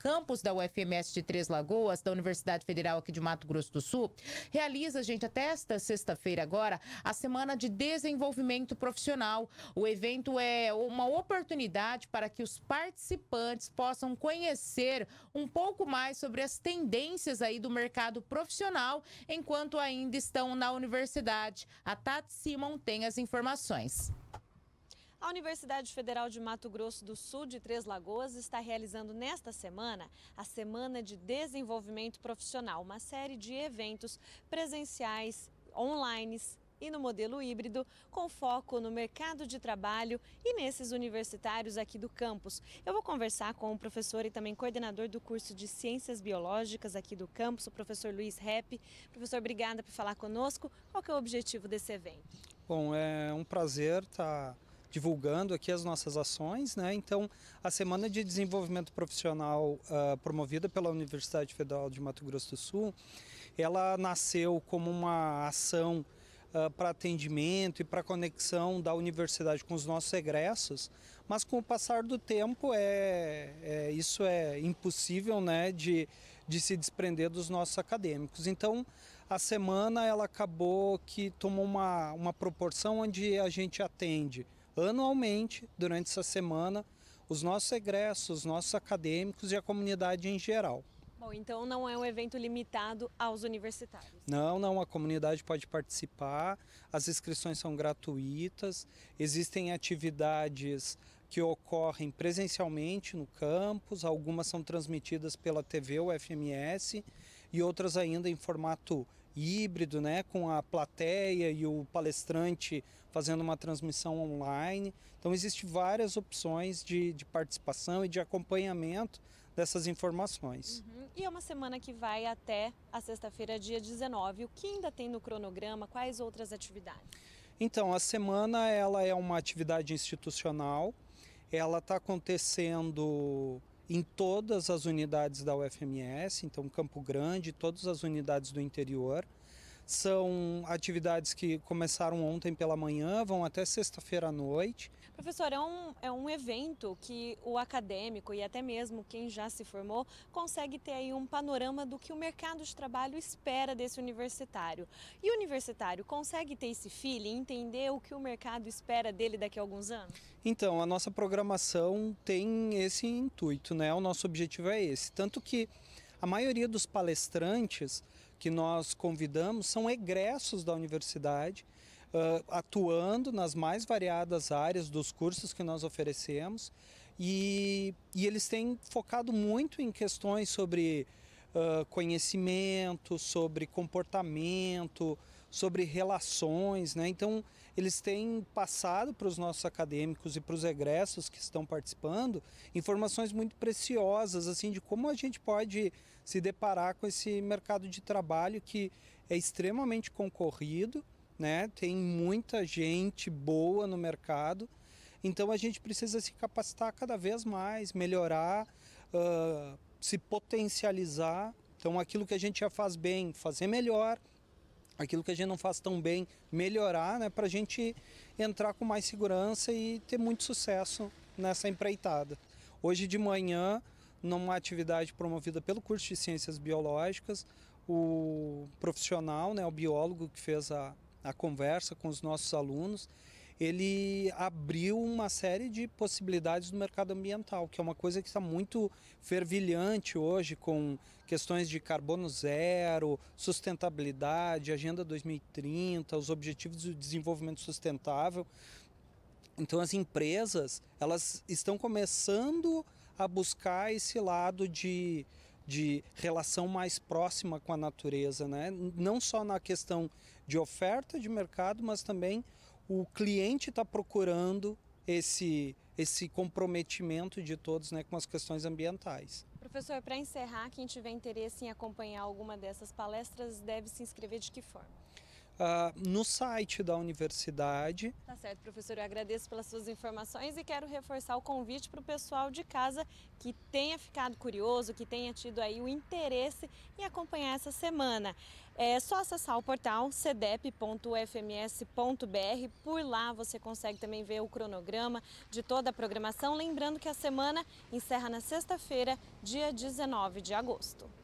campus da UFMS de Três Lagoas, da Universidade Federal aqui de Mato Grosso do Sul, realiza, gente, até esta sexta-feira agora, a Semana de Desenvolvimento Profissional. O evento é uma oportunidade para que os participantes possam conhecer um pouco mais sobre as tendências aí do mercado profissional enquanto ainda estão na universidade. A Tati Simon tem as informações. A Universidade Federal de Mato Grosso do Sul de Três Lagoas está realizando nesta semana a Semana de Desenvolvimento Profissional, uma série de eventos presenciais, online e no modelo híbrido, com foco no mercado de trabalho e nesses universitários aqui do campus. Eu vou conversar com o professor e também coordenador do curso de Ciências Biológicas aqui do campus, o professor Luiz Rep. Professor, obrigada por falar conosco. Qual que é o objetivo desse evento? Bom, é um prazer estar. Tá divulgando aqui as nossas ações. Né? Então, a Semana de Desenvolvimento Profissional uh, promovida pela Universidade Federal de Mato Grosso do Sul, ela nasceu como uma ação Uh, para atendimento e para conexão da universidade com os nossos egressos, mas com o passar do tempo é, é, isso é impossível né, de, de se desprender dos nossos acadêmicos. Então a semana ela acabou que tomou uma, uma proporção onde a gente atende anualmente, durante essa semana, os nossos egressos, os nossos acadêmicos e a comunidade em geral. Bom, então não é um evento limitado aos universitários. Não, não, a comunidade pode participar, as inscrições são gratuitas, existem atividades que ocorrem presencialmente no campus, algumas são transmitidas pela TV UFMS e outras ainda em formato híbrido, né, com a plateia e o palestrante fazendo uma transmissão online. Então existem várias opções de, de participação e de acompanhamento dessas informações. Uhum. E é uma semana que vai até a sexta-feira, dia 19. O que ainda tem no cronograma? Quais outras atividades? Então, a semana ela é uma atividade institucional. Ela está acontecendo em todas as unidades da UFMS, então Campo Grande, todas as unidades do interior, são atividades que começaram ontem pela manhã, vão até sexta-feira à noite. Professor, é um, é um evento que o acadêmico e até mesmo quem já se formou consegue ter aí um panorama do que o mercado de trabalho espera desse universitário. E o universitário consegue ter esse feeling, entender o que o mercado espera dele daqui a alguns anos? Então, a nossa programação tem esse intuito, né? O nosso objetivo é esse. Tanto que a maioria dos palestrantes que nós convidamos são egressos da universidade, uh, atuando nas mais variadas áreas dos cursos que nós oferecemos. E, e eles têm focado muito em questões sobre uh, conhecimento, sobre comportamento, sobre relações. Né? Então, eles têm passado para os nossos acadêmicos e para os egressos que estão participando informações muito preciosas assim de como a gente pode se deparar com esse mercado de trabalho que é extremamente concorrido, né? Tem muita gente boa no mercado. Então a gente precisa se capacitar cada vez mais, melhorar, uh, se potencializar. Então aquilo que a gente já faz bem, fazer melhor aquilo que a gente não faz tão bem, melhorar, né, para a gente entrar com mais segurança e ter muito sucesso nessa empreitada. Hoje de manhã, numa atividade promovida pelo curso de Ciências Biológicas, o profissional, né, o biólogo que fez a, a conversa com os nossos alunos, ele abriu uma série de possibilidades no mercado ambiental, que é uma coisa que está muito fervilhante hoje com questões de carbono zero, sustentabilidade, Agenda 2030, os objetivos do desenvolvimento sustentável. Então as empresas, elas estão começando a buscar esse lado de de relação mais próxima com a natureza, né? não só na questão de oferta de mercado, mas também o cliente está procurando esse, esse comprometimento de todos né, com as questões ambientais. Professor, para encerrar, quem tiver interesse em acompanhar alguma dessas palestras deve se inscrever de que forma? uh, no site da universidade. Tá certo, professor. Eu agradeço pelas suas informações e quero reforçar o convite para o pessoal de casa que tenha ficado curioso, que tenha tido aí o interesse em acompanhar essa semana. É só acessar o portal cedep.fms.br. Por lá você consegue também ver o cronograma de toda a programação. Lembrando que a semana encerra na sexta-feira, dia 19 de agosto.